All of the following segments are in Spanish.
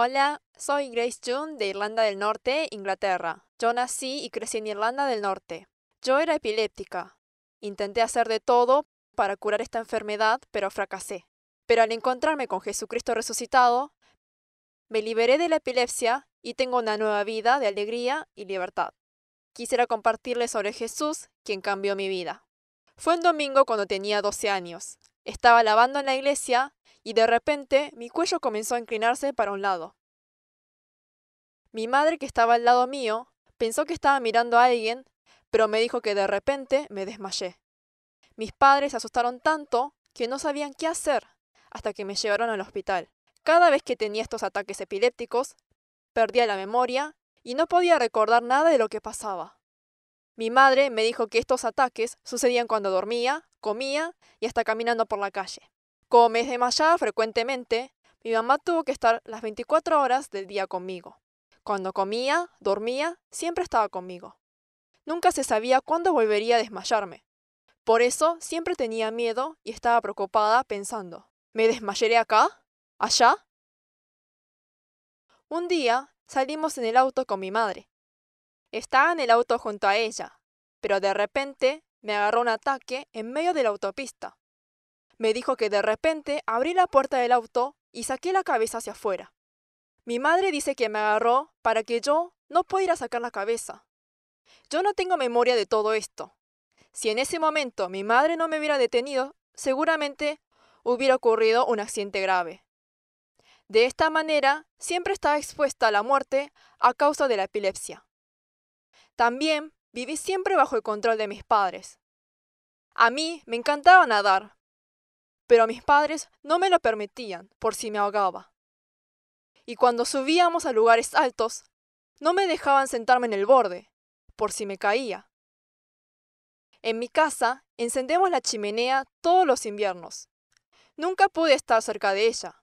Hola, soy Grace June de Irlanda del Norte, Inglaterra. Yo nací y crecí en Irlanda del Norte. Yo era epiléptica. Intenté hacer de todo para curar esta enfermedad, pero fracasé. Pero al encontrarme con Jesucristo resucitado, me liberé de la epilepsia y tengo una nueva vida de alegría y libertad. Quisiera compartirles sobre Jesús, quien cambió mi vida. Fue un domingo cuando tenía 12 años. Estaba lavando en la iglesia y de repente mi cuello comenzó a inclinarse para un lado. Mi madre, que estaba al lado mío, pensó que estaba mirando a alguien, pero me dijo que de repente me desmayé. Mis padres se asustaron tanto que no sabían qué hacer hasta que me llevaron al hospital. Cada vez que tenía estos ataques epilépticos, perdía la memoria y no podía recordar nada de lo que pasaba. Mi madre me dijo que estos ataques sucedían cuando dormía, comía y hasta caminando por la calle. Como me desmayaba frecuentemente, mi mamá tuvo que estar las 24 horas del día conmigo. Cuando comía, dormía, siempre estaba conmigo. Nunca se sabía cuándo volvería a desmayarme. Por eso siempre tenía miedo y estaba preocupada pensando, ¿me desmayaré acá? ¿Allá? Un día salimos en el auto con mi madre. Estaba en el auto junto a ella, pero de repente me agarró un ataque en medio de la autopista. Me dijo que de repente abrí la puerta del auto y saqué la cabeza hacia afuera. Mi madre dice que me agarró para que yo no pudiera sacar la cabeza. Yo no tengo memoria de todo esto. Si en ese momento mi madre no me hubiera detenido, seguramente hubiera ocurrido un accidente grave. De esta manera, siempre estaba expuesta a la muerte a causa de la epilepsia. También viví siempre bajo el control de mis padres. A mí me encantaba nadar, pero mis padres no me lo permitían por si me ahogaba y cuando subíamos a lugares altos, no me dejaban sentarme en el borde, por si me caía. En mi casa encendemos la chimenea todos los inviernos. Nunca pude estar cerca de ella,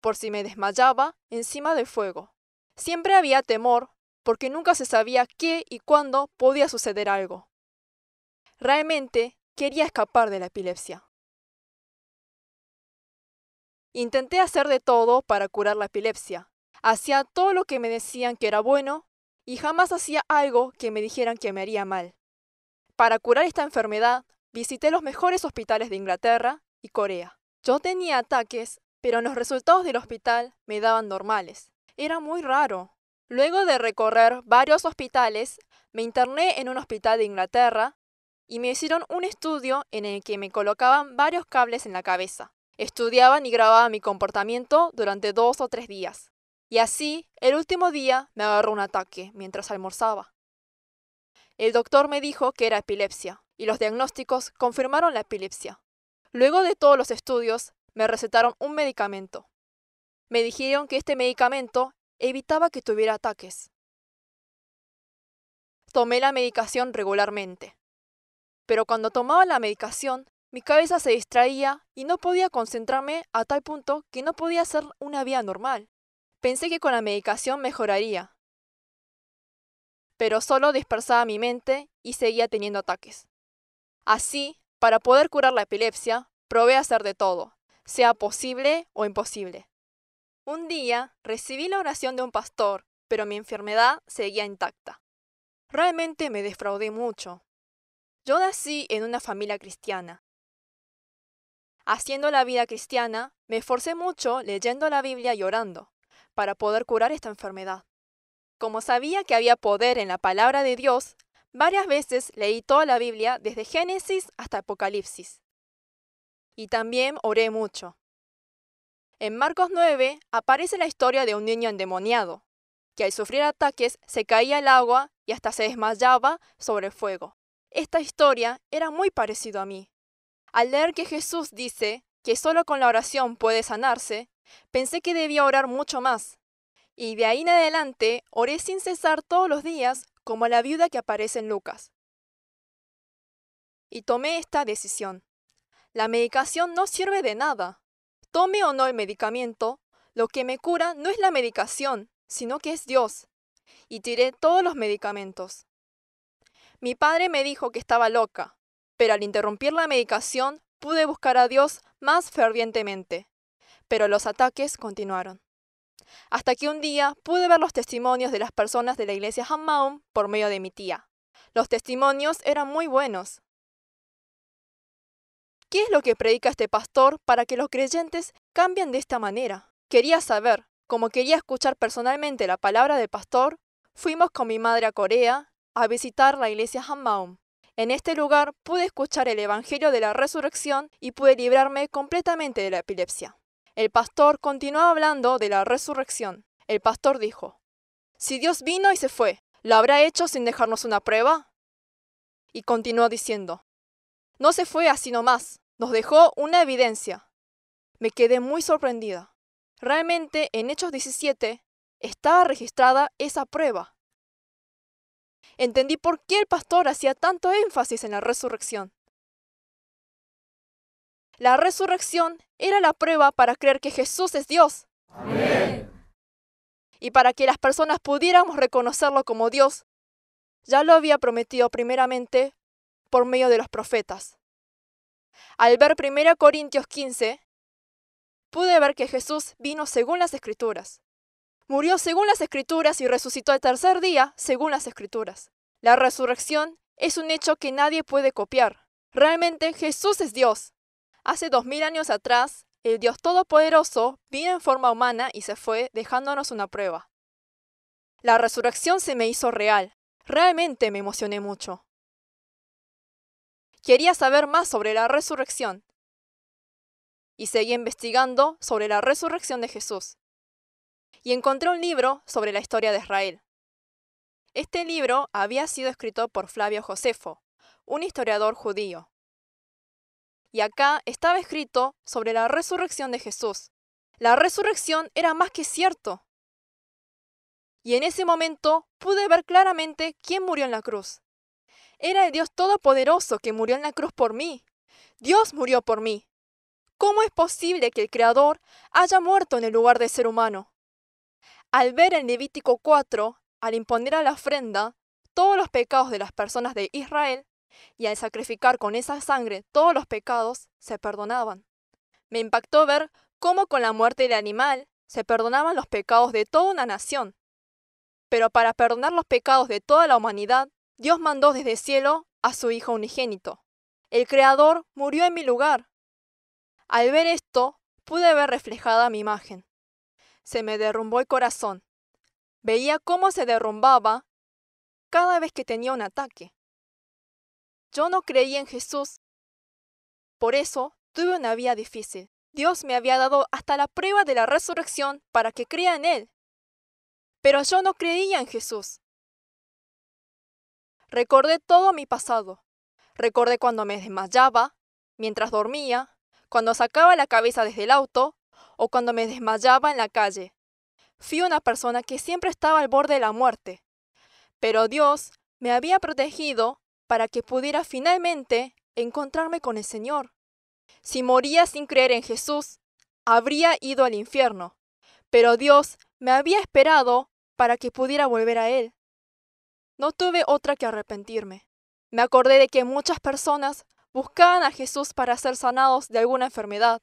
por si me desmayaba encima del fuego. Siempre había temor, porque nunca se sabía qué y cuándo podía suceder algo. Realmente quería escapar de la epilepsia. Intenté hacer de todo para curar la epilepsia. Hacía todo lo que me decían que era bueno y jamás hacía algo que me dijeran que me haría mal. Para curar esta enfermedad, visité los mejores hospitales de Inglaterra y Corea. Yo tenía ataques, pero los resultados del hospital me daban normales. Era muy raro. Luego de recorrer varios hospitales, me interné en un hospital de Inglaterra y me hicieron un estudio en el que me colocaban varios cables en la cabeza. Estudiaban y grababan mi comportamiento durante dos o tres días. Y así, el último día me agarró un ataque mientras almorzaba. El doctor me dijo que era epilepsia, y los diagnósticos confirmaron la epilepsia. Luego de todos los estudios, me recetaron un medicamento. Me dijeron que este medicamento evitaba que tuviera ataques. Tomé la medicación regularmente. Pero cuando tomaba la medicación, mi cabeza se distraía y no podía concentrarme a tal punto que no podía hacer una vida normal. Pensé que con la medicación mejoraría, pero solo dispersaba mi mente y seguía teniendo ataques. Así, para poder curar la epilepsia, probé a hacer de todo, sea posible o imposible. Un día recibí la oración de un pastor, pero mi enfermedad seguía intacta. Realmente me defraudé mucho. Yo nací en una familia cristiana, Haciendo la vida cristiana, me esforcé mucho leyendo la Biblia y orando para poder curar esta enfermedad. Como sabía que había poder en la palabra de Dios, varias veces leí toda la Biblia desde Génesis hasta Apocalipsis. Y también oré mucho. En Marcos 9 aparece la historia de un niño endemoniado, que al sufrir ataques se caía al agua y hasta se desmayaba sobre el fuego. Esta historia era muy parecida a mí, al leer que Jesús dice que solo con la oración puede sanarse, pensé que debía orar mucho más. Y de ahí en adelante oré sin cesar todos los días como la viuda que aparece en Lucas. Y tomé esta decisión. La medicación no sirve de nada. Tome o no el medicamento, lo que me cura no es la medicación, sino que es Dios. Y tiré todos los medicamentos. Mi padre me dijo que estaba loca, pero al interrumpir la medicación pude buscar a Dios más fervientemente. Pero los ataques continuaron. Hasta que un día pude ver los testimonios de las personas de la iglesia Hammaum por medio de mi tía. Los testimonios eran muy buenos. ¿Qué es lo que predica este pastor para que los creyentes cambien de esta manera? Quería saber, como quería escuchar personalmente la palabra del pastor, fuimos con mi madre a Corea a visitar la iglesia Hanmaum. En este lugar pude escuchar el Evangelio de la Resurrección y pude librarme completamente de la epilepsia. El pastor continuó hablando de la resurrección. El pastor dijo, Si Dios vino y se fue, ¿lo habrá hecho sin dejarnos una prueba? Y continuó diciendo, No se fue así nomás, nos dejó una evidencia. Me quedé muy sorprendida. Realmente en Hechos 17 estaba registrada esa prueba entendí por qué el pastor hacía tanto énfasis en la resurrección. La resurrección era la prueba para creer que Jesús es Dios. Y para que las personas pudiéramos reconocerlo como Dios, ya lo había prometido primeramente por medio de los profetas. Al ver 1 Corintios 15, pude ver que Jesús vino según las Escrituras. Murió según las escrituras y resucitó al tercer día según las escrituras. La resurrección es un hecho que nadie puede copiar. Realmente Jesús es Dios. Hace dos mil años atrás, el Dios Todopoderoso vino en forma humana y se fue dejándonos una prueba. La resurrección se me hizo real. Realmente me emocioné mucho. Quería saber más sobre la resurrección y seguí investigando sobre la resurrección de Jesús y encontré un libro sobre la historia de Israel. Este libro había sido escrito por Flavio Josefo, un historiador judío. Y acá estaba escrito sobre la resurrección de Jesús. La resurrección era más que cierto. Y en ese momento pude ver claramente quién murió en la cruz. Era el Dios Todopoderoso que murió en la cruz por mí. Dios murió por mí. ¿Cómo es posible que el Creador haya muerto en el lugar de ser humano? Al ver en Levítico 4, al imponer a la ofrenda todos los pecados de las personas de Israel, y al sacrificar con esa sangre todos los pecados, se perdonaban. Me impactó ver cómo con la muerte del animal se perdonaban los pecados de toda una nación. Pero para perdonar los pecados de toda la humanidad, Dios mandó desde el cielo a su Hijo unigénito. El Creador murió en mi lugar. Al ver esto, pude ver reflejada mi imagen se me derrumbó el corazón. Veía cómo se derrumbaba cada vez que tenía un ataque. Yo no creía en Jesús. Por eso tuve una vida difícil. Dios me había dado hasta la prueba de la resurrección para que crea en Él. Pero yo no creía en Jesús. Recordé todo mi pasado. Recordé cuando me desmayaba, mientras dormía, cuando sacaba la cabeza desde el auto, o cuando me desmayaba en la calle. Fui una persona que siempre estaba al borde de la muerte, pero Dios me había protegido para que pudiera finalmente encontrarme con el Señor. Si moría sin creer en Jesús, habría ido al infierno, pero Dios me había esperado para que pudiera volver a Él. No tuve otra que arrepentirme. Me acordé de que muchas personas buscaban a Jesús para ser sanados de alguna enfermedad,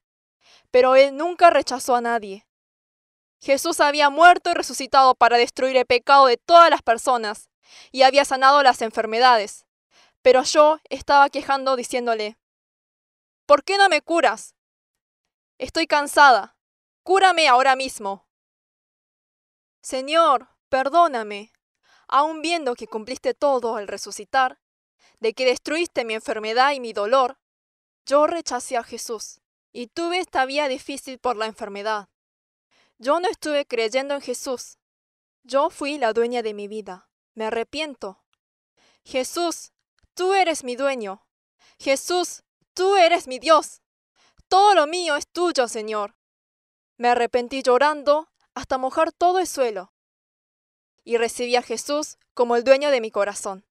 pero él nunca rechazó a nadie. Jesús había muerto y resucitado para destruir el pecado de todas las personas y había sanado las enfermedades. Pero yo estaba quejando diciéndole, ¿por qué no me curas? Estoy cansada. Cúrame ahora mismo. Señor, perdóname, aun viendo que cumpliste todo al resucitar, de que destruiste mi enfermedad y mi dolor, yo rechacé a Jesús y tuve esta vida difícil por la enfermedad. Yo no estuve creyendo en Jesús. Yo fui la dueña de mi vida. Me arrepiento. Jesús, tú eres mi dueño. Jesús, tú eres mi Dios. Todo lo mío es tuyo, Señor. Me arrepentí llorando hasta mojar todo el suelo. Y recibí a Jesús como el dueño de mi corazón.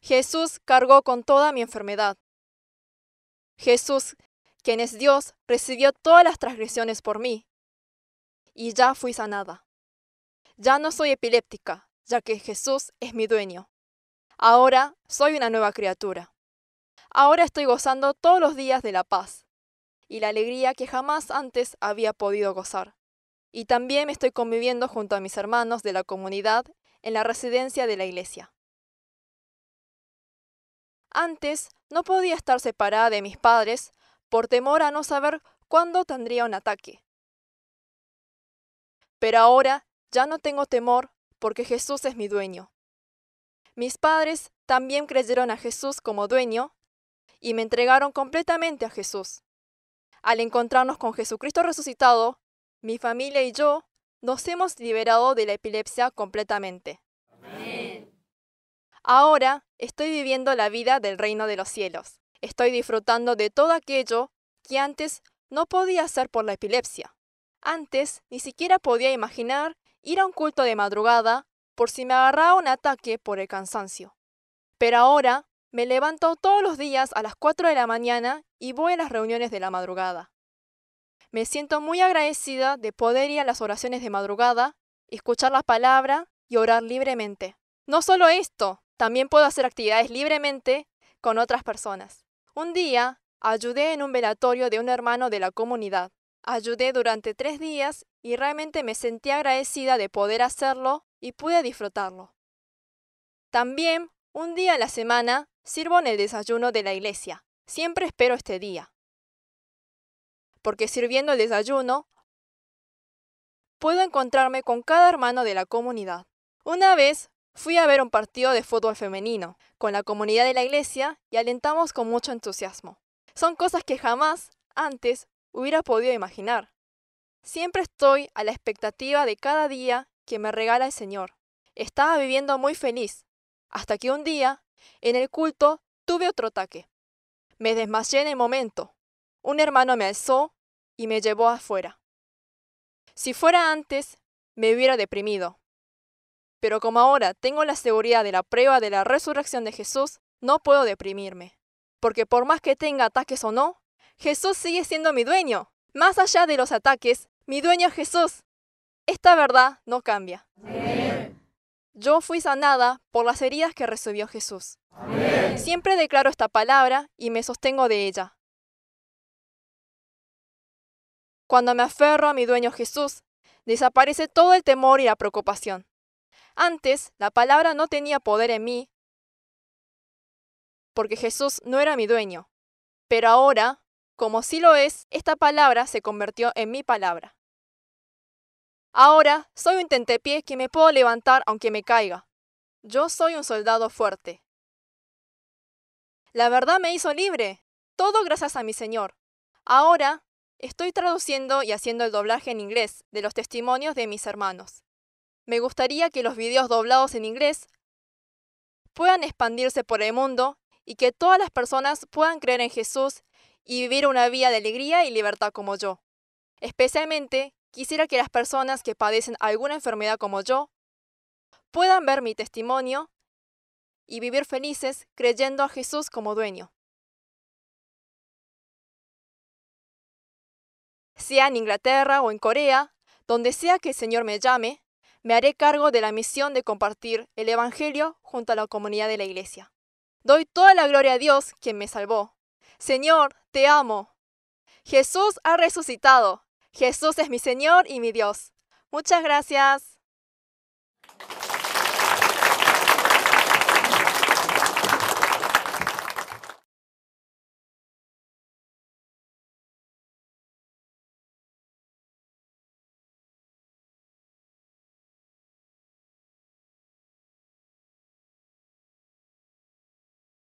Jesús cargó con toda mi enfermedad. Jesús quien es Dios, recibió todas las transgresiones por mí. Y ya fui sanada. Ya no soy epiléptica, ya que Jesús es mi dueño. Ahora soy una nueva criatura. Ahora estoy gozando todos los días de la paz y la alegría que jamás antes había podido gozar. Y también me estoy conviviendo junto a mis hermanos de la comunidad en la residencia de la iglesia. Antes no podía estar separada de mis padres por temor a no saber cuándo tendría un ataque. Pero ahora ya no tengo temor porque Jesús es mi dueño. Mis padres también creyeron a Jesús como dueño y me entregaron completamente a Jesús. Al encontrarnos con Jesucristo resucitado, mi familia y yo nos hemos liberado de la epilepsia completamente. Ahora estoy viviendo la vida del reino de los cielos. Estoy disfrutando de todo aquello que antes no podía hacer por la epilepsia. Antes ni siquiera podía imaginar ir a un culto de madrugada por si me agarraba un ataque por el cansancio. Pero ahora me levanto todos los días a las 4 de la mañana y voy a las reuniones de la madrugada. Me siento muy agradecida de poder ir a las oraciones de madrugada, escuchar la palabra y orar libremente. No solo esto, también puedo hacer actividades libremente con otras personas. Un día, ayudé en un velatorio de un hermano de la comunidad. Ayudé durante tres días y realmente me sentí agradecida de poder hacerlo y pude disfrutarlo. También, un día a la semana, sirvo en el desayuno de la iglesia. Siempre espero este día. Porque sirviendo el desayuno, puedo encontrarme con cada hermano de la comunidad. Una vez Fui a ver un partido de fútbol femenino con la comunidad de la iglesia y alentamos con mucho entusiasmo. Son cosas que jamás antes hubiera podido imaginar. Siempre estoy a la expectativa de cada día que me regala el Señor. Estaba viviendo muy feliz, hasta que un día, en el culto, tuve otro ataque. Me desmayé en el momento. Un hermano me alzó y me llevó afuera. Si fuera antes, me hubiera deprimido, pero como ahora tengo la seguridad de la prueba de la resurrección de Jesús, no puedo deprimirme. Porque por más que tenga ataques o no, Jesús sigue siendo mi dueño. Más allá de los ataques, mi dueño es Jesús. Esta verdad no cambia. Yo fui sanada por las heridas que recibió Jesús. Siempre declaro esta palabra y me sostengo de ella. Cuando me aferro a mi dueño Jesús, desaparece todo el temor y la preocupación. Antes, la palabra no tenía poder en mí porque Jesús no era mi dueño. Pero ahora, como sí lo es, esta palabra se convirtió en mi palabra. Ahora soy un tentepié que me puedo levantar aunque me caiga. Yo soy un soldado fuerte. La verdad me hizo libre, todo gracias a mi Señor. Ahora estoy traduciendo y haciendo el doblaje en inglés de los testimonios de mis hermanos me gustaría que los videos doblados en inglés puedan expandirse por el mundo y que todas las personas puedan creer en Jesús y vivir una vida de alegría y libertad como yo. Especialmente quisiera que las personas que padecen alguna enfermedad como yo puedan ver mi testimonio y vivir felices creyendo a Jesús como dueño. Sea en Inglaterra o en Corea, donde sea que el Señor me llame, me haré cargo de la misión de compartir el Evangelio junto a la comunidad de la Iglesia. Doy toda la gloria a Dios, quien me salvó. Señor, te amo. Jesús ha resucitado. Jesús es mi Señor y mi Dios. Muchas gracias.